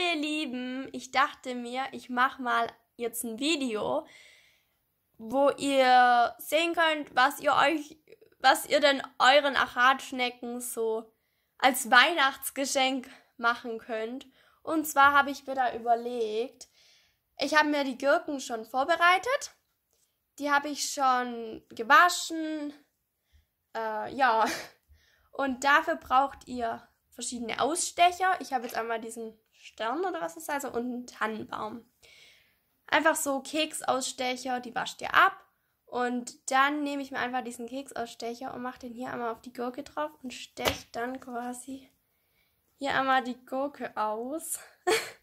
ihr Lieben, ich dachte mir, ich mache mal jetzt ein Video, wo ihr sehen könnt, was ihr euch, was ihr denn euren Achatschnecken so als Weihnachtsgeschenk machen könnt. Und zwar habe ich mir da überlegt, ich habe mir die Gurken schon vorbereitet. Die habe ich schon gewaschen. Äh, ja. Und dafür braucht ihr verschiedene Ausstecher. Ich habe jetzt einmal diesen Stern oder was ist das? Also, und einen Tannenbaum. Einfach so Keksausstecher, die wascht ihr ab. Und dann nehme ich mir einfach diesen Keksausstecher und mache den hier einmal auf die Gurke drauf und steche dann quasi hier einmal die Gurke aus.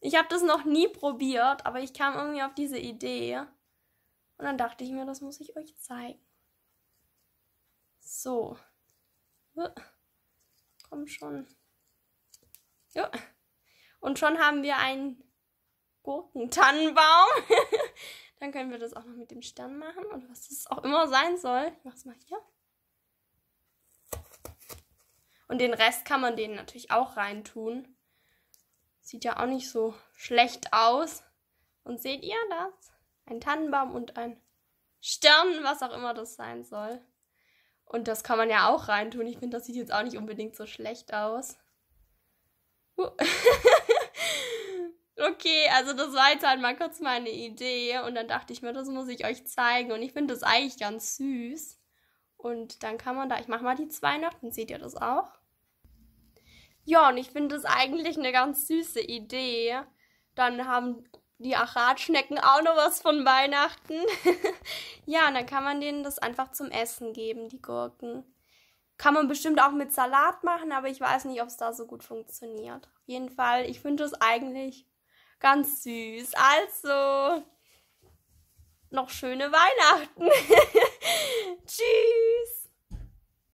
ich habe das noch nie probiert, aber ich kam irgendwie auf diese Idee. Und dann dachte ich mir, das muss ich euch zeigen. So. Äh komm schon. Ja. Und schon haben wir einen Gurkentannenbaum. Dann können wir das auch noch mit dem Stern machen und was das auch immer sein soll. Ich mach's mal hier. Und den Rest kann man den natürlich auch reintun. Sieht ja auch nicht so schlecht aus. Und seht ihr das? Ein Tannenbaum und ein Stern, was auch immer das sein soll. Und das kann man ja auch reintun. Ich finde, das sieht jetzt auch nicht unbedingt so schlecht aus. Uh. okay, also das war jetzt halt mal kurz meine Idee. Und dann dachte ich mir, das muss ich euch zeigen. Und ich finde das eigentlich ganz süß. Und dann kann man da, ich mache mal die zwei noch, dann seht ihr das auch. Ja, und ich finde das eigentlich eine ganz süße Idee. Dann haben die Achatschnecken auch noch was von Weihnachten. ja, und dann kann man denen das einfach zum Essen geben, die Gurken. Kann man bestimmt auch mit Salat machen, aber ich weiß nicht, ob es da so gut funktioniert. Auf jeden Fall, ich finde es eigentlich ganz süß. Also, noch schöne Weihnachten. Tschüss.